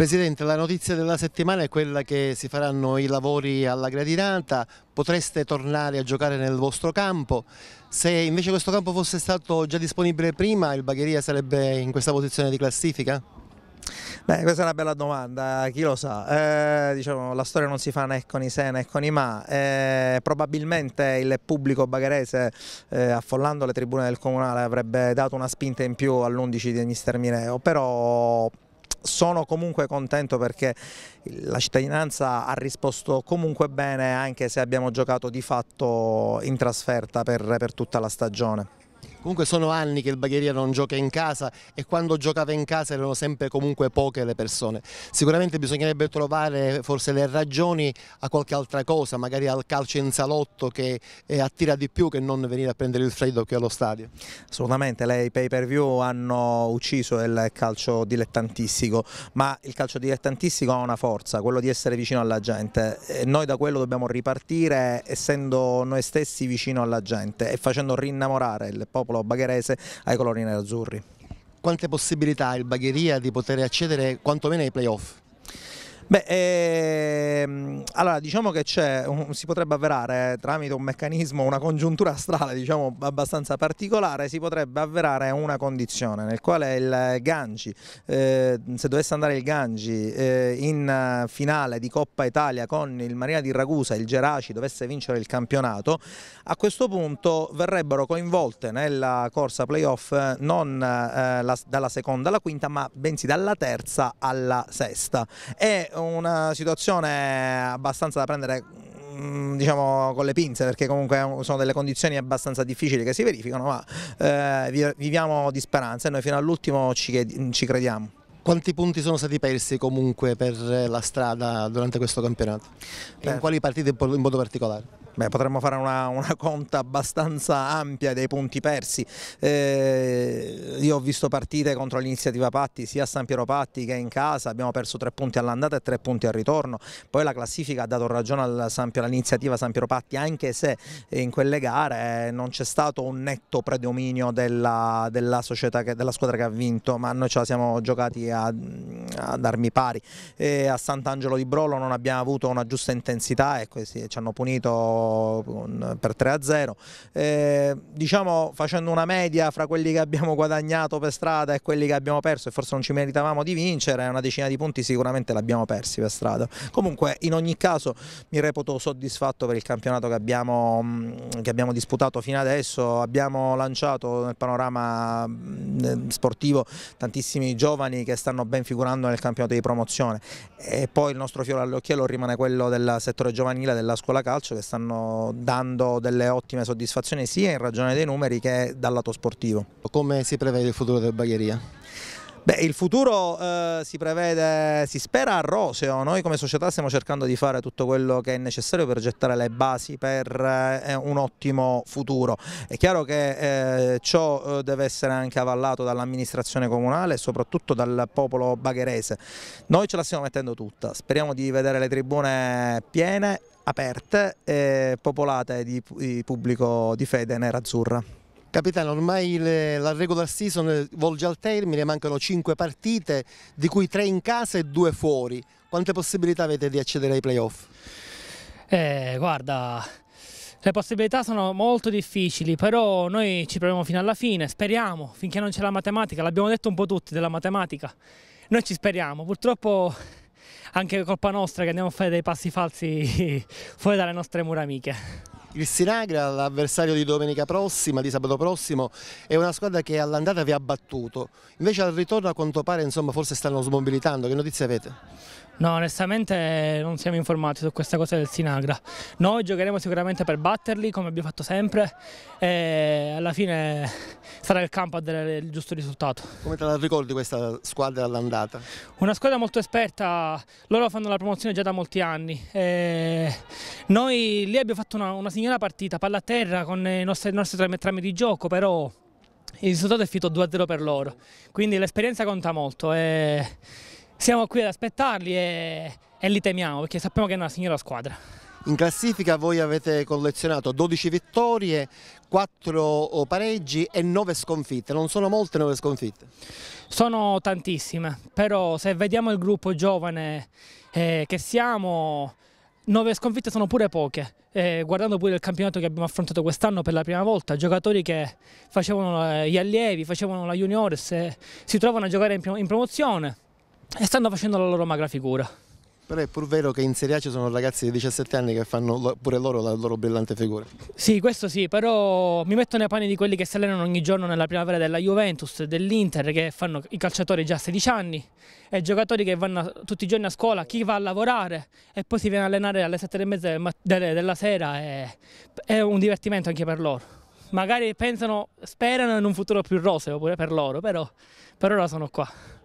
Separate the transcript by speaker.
Speaker 1: Presidente, la notizia della settimana è quella che si faranno i lavori alla gradinata, potreste tornare a giocare nel vostro campo, se invece questo campo fosse stato già
Speaker 2: disponibile prima il Bagheria sarebbe in questa posizione di classifica? Beh, questa è una bella domanda, chi lo sa. Eh, diciamo, la storia non si fa né con i se né con i ma. Eh, probabilmente il pubblico bagherese, eh, affollando le tribune del comunale, avrebbe dato una spinta in più all'11 di Mister Mineo, però sono comunque contento perché la cittadinanza ha risposto comunque bene anche se abbiamo giocato di fatto in trasferta per, per tutta la stagione. Comunque sono anni
Speaker 1: che il Bagheria non gioca in casa e quando giocava in casa erano sempre comunque poche le persone. Sicuramente bisognerebbe trovare forse le ragioni a qualche altra cosa, magari al calcio
Speaker 2: in salotto che eh, attira di più che non venire a prendere il freddo qui allo stadio. Assolutamente, le, i pay per view hanno ucciso il calcio dilettantistico, ma il calcio dilettantistico ha una forza, quello di essere vicino alla gente. E noi da quello dobbiamo ripartire essendo noi stessi vicino alla gente e facendo rinnamorare il popolo popolo bagherese ai colori nerazzurri. Quante possibilità ha il Bagheria di poter accedere quantomeno ai playoff? Beh, ehm, allora diciamo che c'è, si potrebbe avverare eh, tramite un meccanismo, una congiuntura astrale diciamo abbastanza particolare, si potrebbe avverare una condizione nel quale il Gangi, eh, se dovesse andare il Gangi eh, in finale di Coppa Italia con il Marina di Ragusa, il Geraci, dovesse vincere il campionato, a questo punto verrebbero coinvolte nella corsa playoff eh, non eh, la, dalla seconda alla quinta ma bensì dalla terza alla sesta. E, una situazione abbastanza da prendere mm, diciamo con le pinze perché comunque sono delle condizioni abbastanza difficili che si verificano ma eh, viviamo di speranza e noi fino all'ultimo ci, ci crediamo. Quanti punti sono stati persi comunque per la strada durante questo campionato? E in quali partite in modo particolare? Beh, potremmo fare una, una, conta abbastanza ampia dei punti persi, eh, io ho visto partite contro l'iniziativa Patti sia a San Piero Patti che in casa, abbiamo perso tre punti all'andata e tre punti al ritorno, poi la classifica ha dato ragione all'iniziativa San Piero Patti anche se in quelle gare eh, non c'è stato un netto predominio della, della, società, della, squadra che ha vinto, ma noi ce la siamo giocati a, ad armi pari. E a Sant'Angelo di Brolo non abbiamo avuto una giusta intensità e ecco, questi ci hanno punito per 3-0. Diciamo facendo una media fra quelli che abbiamo guadagnato guadagnato per strada e quelli che abbiamo perso e forse non ci meritavamo di vincere, una decina di punti sicuramente l'abbiamo persi per strada. Comunque in ogni caso mi reputo soddisfatto per il campionato che abbiamo, mm, che abbiamo disputato fino adesso, abbiamo lanciato nel panorama mm, eh, sportivo tantissimi giovani che stanno ben figurando nel campionato di promozione e poi il nostro fiore all'occhiello rimane quello del settore giovanile della scuola calcio che stanno dando delle ottime soddisfazioni sia in ragione dei numeri che dal lato sportivo. Come si prevede? prevede il futuro del Bagheria? Beh, il futuro eh, si prevede, si spera a roseo, noi come società stiamo cercando di fare tutto quello che è necessario per gettare le basi per eh, un ottimo futuro. È chiaro che eh, ciò eh, deve essere anche avallato dall'amministrazione comunale e soprattutto dal popolo bagherese. Noi ce la stiamo mettendo tutta, speriamo di vedere le tribune piene, aperte e popolate di, di pubblico di fede nerazzurra. Capitano, ormai le, la
Speaker 1: regular season volge al termine, mancano 5 partite, di cui 3 in casa e 2 fuori. Quante possibilità avete di accedere ai playoff?
Speaker 3: Eh, guarda, le possibilità sono molto difficili, però noi ci proviamo fino alla fine, speriamo, finché non c'è la matematica, l'abbiamo detto un po' tutti della matematica, noi ci speriamo, purtroppo anche colpa nostra che andiamo a fare dei passi falsi fuori dalle nostre mura
Speaker 1: amiche. Il Sinagra, l'avversario di domenica prossima, di sabato prossimo, è una squadra che all'andata vi ha battuto, invece al ritorno a quanto pare insomma, forse stanno smobilitando, che notizie avete?
Speaker 3: No, onestamente non siamo informati su questa cosa del Sinagra. Noi giocheremo sicuramente per batterli, come abbiamo fatto sempre, e alla fine sarà il campo a dare il giusto risultato.
Speaker 1: Come te la ricordi questa squadra all'andata?
Speaker 3: Una squadra molto esperta, loro fanno la promozione già da molti anni. E noi lì abbiamo fatto una, una signora partita, palla a terra con eh, i nostri, i nostri trame di gioco, però il risultato è finito 2-0 per loro, quindi l'esperienza conta molto e eh. siamo qui ad aspettarli e, e li temiamo perché sappiamo che è una signora squadra.
Speaker 1: In classifica voi avete collezionato 12 vittorie, 4 pareggi e 9 sconfitte, non sono molte 9 sconfitte?
Speaker 3: Sono tantissime, però se vediamo il gruppo giovane eh, che siamo Nove sconfitte sono pure poche, eh, guardando pure il campionato che abbiamo affrontato quest'anno per la prima volta, giocatori che facevano eh, gli allievi, facevano la juniores, si trovano a giocare in, in promozione e stanno facendo la loro magra figura.
Speaker 1: Però è pur vero che in Serie A ci sono ragazzi di 17 anni che fanno pure loro la loro brillante figura.
Speaker 3: Sì, questo sì, però mi metto nei panni di quelli che si allenano ogni giorno nella primavera della Juventus, dell'Inter, che fanno i calciatori già a 16 anni, e giocatori che vanno tutti i giorni a scuola, chi va a lavorare e poi si viene a allenare alle 7 e mezza della sera, è, è un divertimento anche per loro magari pensano, sperano in un futuro più roseo pure per loro, però per ora sono qua.